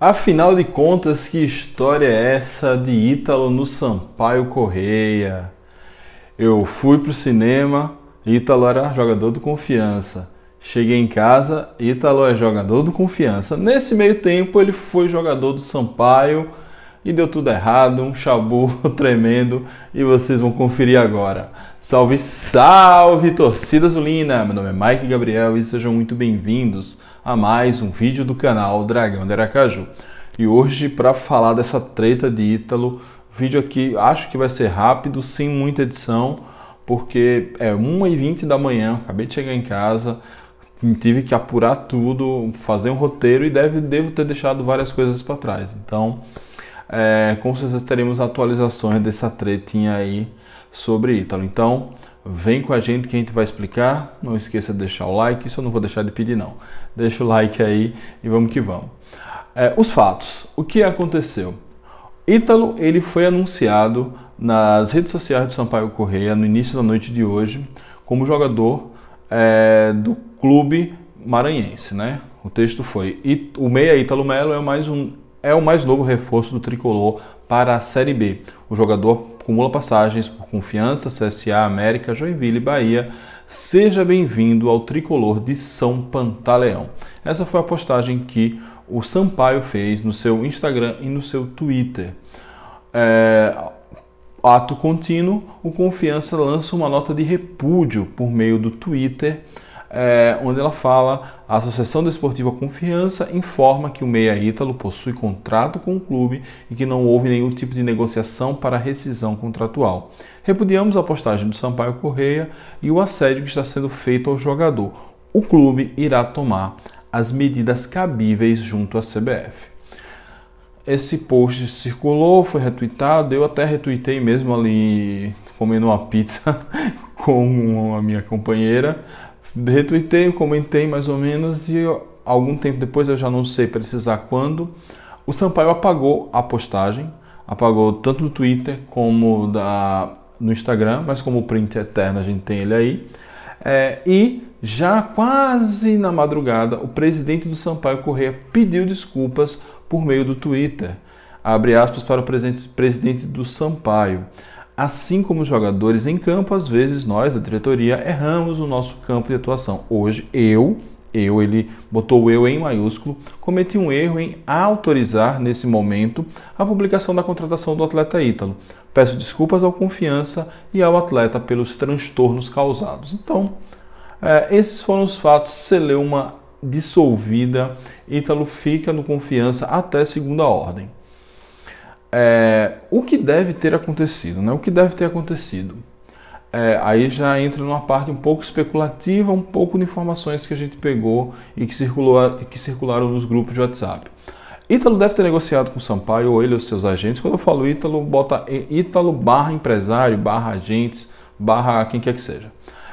Afinal de contas, que história é essa de Ítalo no Sampaio Correia? Eu fui pro cinema, Ítalo era jogador do Confiança. Cheguei em casa, Ítalo é jogador do Confiança. Nesse meio tempo, ele foi jogador do Sampaio e deu tudo errado, um chabu tremendo, e vocês vão conferir agora. Salve, salve torcida azulina! Meu nome é Mike Gabriel e sejam muito bem-vindos a mais um vídeo do canal Dragão de Aracaju. E hoje, para falar dessa treta de Ítalo, vídeo aqui acho que vai ser rápido, sem muita edição, porque é 1h20 da manhã, acabei de chegar em casa, tive que apurar tudo, fazer um roteiro e deve, devo ter deixado várias coisas para trás. Então, é, com certeza teremos atualizações dessa tretinha aí sobre Ítalo. Então, vem com a gente que a gente vai explicar. Não esqueça de deixar o like, isso eu não vou deixar de pedir não. Deixa o like aí e vamos que vamos. É, os fatos. O que aconteceu? Ítalo, ele foi anunciado nas redes sociais do Sampaio Correia no início da noite de hoje como jogador é, do clube maranhense, né? O texto foi: o meia Ítalo Melo é mais um é o mais novo reforço do tricolor para a Série B. O jogador acumula passagens por Confiança, CSA, América, Joinville e Bahia. Seja bem-vindo ao tricolor de São Pantaleão. Essa foi a postagem que o Sampaio fez no seu Instagram e no seu Twitter. É, ato contínuo, o Confiança lança uma nota de repúdio por meio do Twitter é, onde ela fala: a Associação Desportiva Confiança informa que o Meia Ítalo possui contrato com o clube e que não houve nenhum tipo de negociação para rescisão contratual. Repudiamos a postagem do Sampaio Correia e o assédio que está sendo feito ao jogador. O clube irá tomar as medidas cabíveis junto à CBF. Esse post circulou, foi retweetado, eu até retuitei mesmo ali comendo uma pizza com a minha companheira, retuitei, comentei mais ou menos e algum tempo depois, eu já não sei precisar quando, o Sampaio apagou a postagem, apagou tanto do Twitter como da, no Instagram, mas como o print eterno a gente tem ele aí. É, e já quase na madrugada, o presidente do Sampaio Correia pediu desculpas por meio do Twitter. Abre aspas para o presidente do Sampaio. Assim como os jogadores em campo, às vezes nós, da diretoria, erramos o nosso campo de atuação. Hoje, eu, eu, ele botou eu em maiúsculo, cometi um erro em autorizar nesse momento a publicação da contratação do atleta Ítalo. Peço desculpas ao Confiança e ao atleta pelos transtornos causados. Então, é, esses foram os fatos. Celeuma dissolvida, Ítalo fica no Confiança até segunda ordem é, o que deve ter acontecido, né? O que deve ter acontecido? É, aí já entra numa parte um pouco especulativa, um pouco de informações que a gente pegou e que, circulou, que circularam nos grupos de WhatsApp. Ítalo deve ter negociado com o Sampaio ou ele ou seus agentes. Quando eu falo Ítalo, bota Ítalo barra empresário, barra agentes, barra quem quer que seja.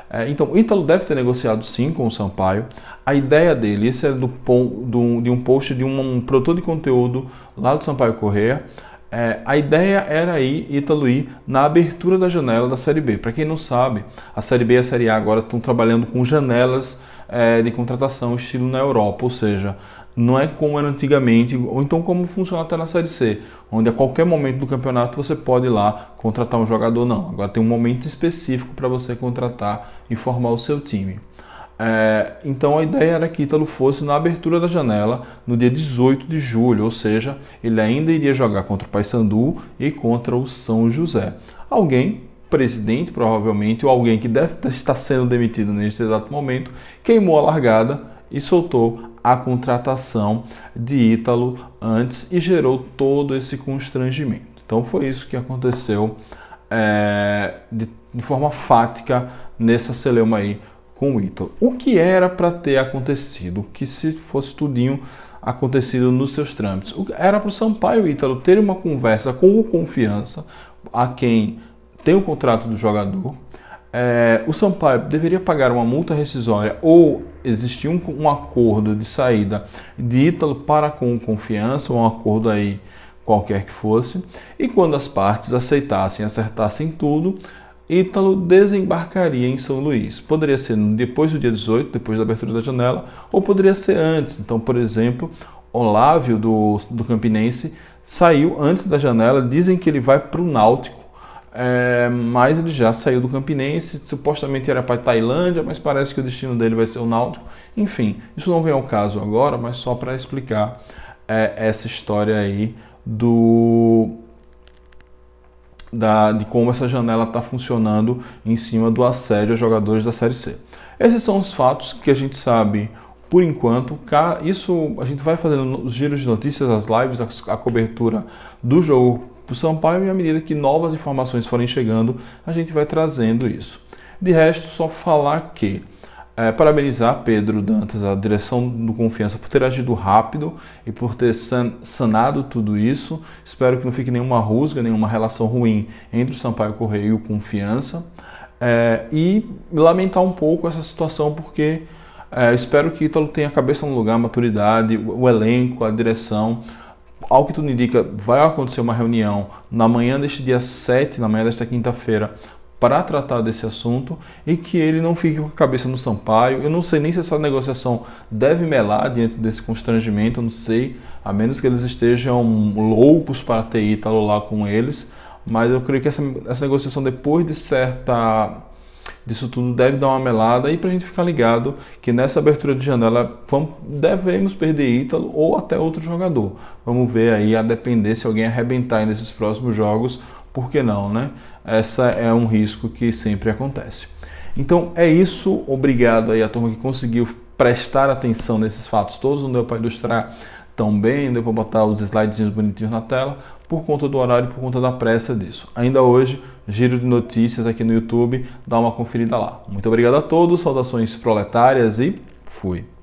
É, então, Ítalo deve ter negociado sim com o Sampaio. A ideia dele, isso é do, do, de um post de um, um produtor de conteúdo lá do Sampaio Correia, é, a ideia era aí Ítalo ir na abertura da janela da Série B. Para quem não sabe, a Série B e a Série A agora estão trabalhando com janelas é, de contratação estilo na Europa, ou seja, não é como era antigamente, ou então como funciona até na Série C, onde a qualquer momento do campeonato você pode ir lá contratar um jogador, não. Agora tem um momento específico para você contratar e formar o seu time. É, então a ideia era que Ítalo fosse na abertura da janela no dia 18 de julho, ou seja, ele ainda iria jogar contra o Paysandu e contra o São José. Alguém, presidente provavelmente, ou alguém que deve estar sendo demitido neste exato momento, queimou a largada e soltou a contratação de Ítalo antes e gerou todo esse constrangimento. Então foi isso que aconteceu é, de, de forma fática nessa celeuma aí com o Ítalo. O que era para ter acontecido? Que se fosse tudinho acontecido nos seus trâmites. Era para o Sampaio Ítalo ter uma conversa com o Confiança, a quem tem o contrato do jogador. É, o Sampaio deveria pagar uma multa rescisória ou existia um, um acordo de saída de Ítalo para com o Confiança, um acordo aí qualquer que fosse, e quando as partes aceitassem, acertassem tudo, Ítalo desembarcaria em São Luís. Poderia ser depois do dia 18, depois da abertura da janela, ou poderia ser antes. Então, por exemplo, Olávio do, do Campinense saiu antes da janela, dizem que ele vai para o Náutico, é, mas ele já saiu do Campinense, supostamente era para Tailândia, mas parece que o destino dele vai ser o Náutico. Enfim, isso não vem ao caso agora, mas só para explicar é, essa história aí do da, de como essa janela está funcionando em cima do assédio a jogadores da Série C. Esses são os fatos que a gente sabe por enquanto. Isso a gente vai fazendo os giros de notícias, as lives, a cobertura do jogo para o Sampaio e à medida que novas informações forem chegando, a gente vai trazendo isso. De resto, só falar que é, parabenizar Pedro Dantas, a direção do Confiança, por ter agido rápido e por ter san, sanado tudo isso. Espero que não fique nenhuma rusga, nenhuma relação ruim entre o Sampaio Correia e o Confiança. É, e lamentar um pouco essa situação, porque é, espero que Ítalo tenha a cabeça no lugar, maturidade, o, o elenco, a direção. Ao que tudo indica, vai acontecer uma reunião na manhã deste dia 7, na manhã desta quinta-feira, para tratar desse assunto e que ele não fique com a cabeça no Sampaio. Eu não sei nem se essa negociação deve melar diante desse constrangimento, eu não sei, a menos que eles estejam loucos para ter Ítalo lá com eles, mas eu creio que essa, essa negociação depois de certa disso tudo deve dar uma melada e para a gente ficar ligado que nessa abertura de janela vamos, devemos perder Ítalo ou até outro jogador. Vamos ver aí a depender se alguém arrebentar nesses próximos jogos por que não, né? Essa é um risco que sempre acontece. Então é isso, obrigado aí à turma que conseguiu prestar atenção nesses fatos todos, não deu para ilustrar tão bem, deu para botar os slides bonitinhos na tela, por conta do horário, por conta da pressa disso. Ainda hoje, giro de notícias aqui no YouTube, dá uma conferida lá. Muito obrigado a todos, saudações proletárias e fui.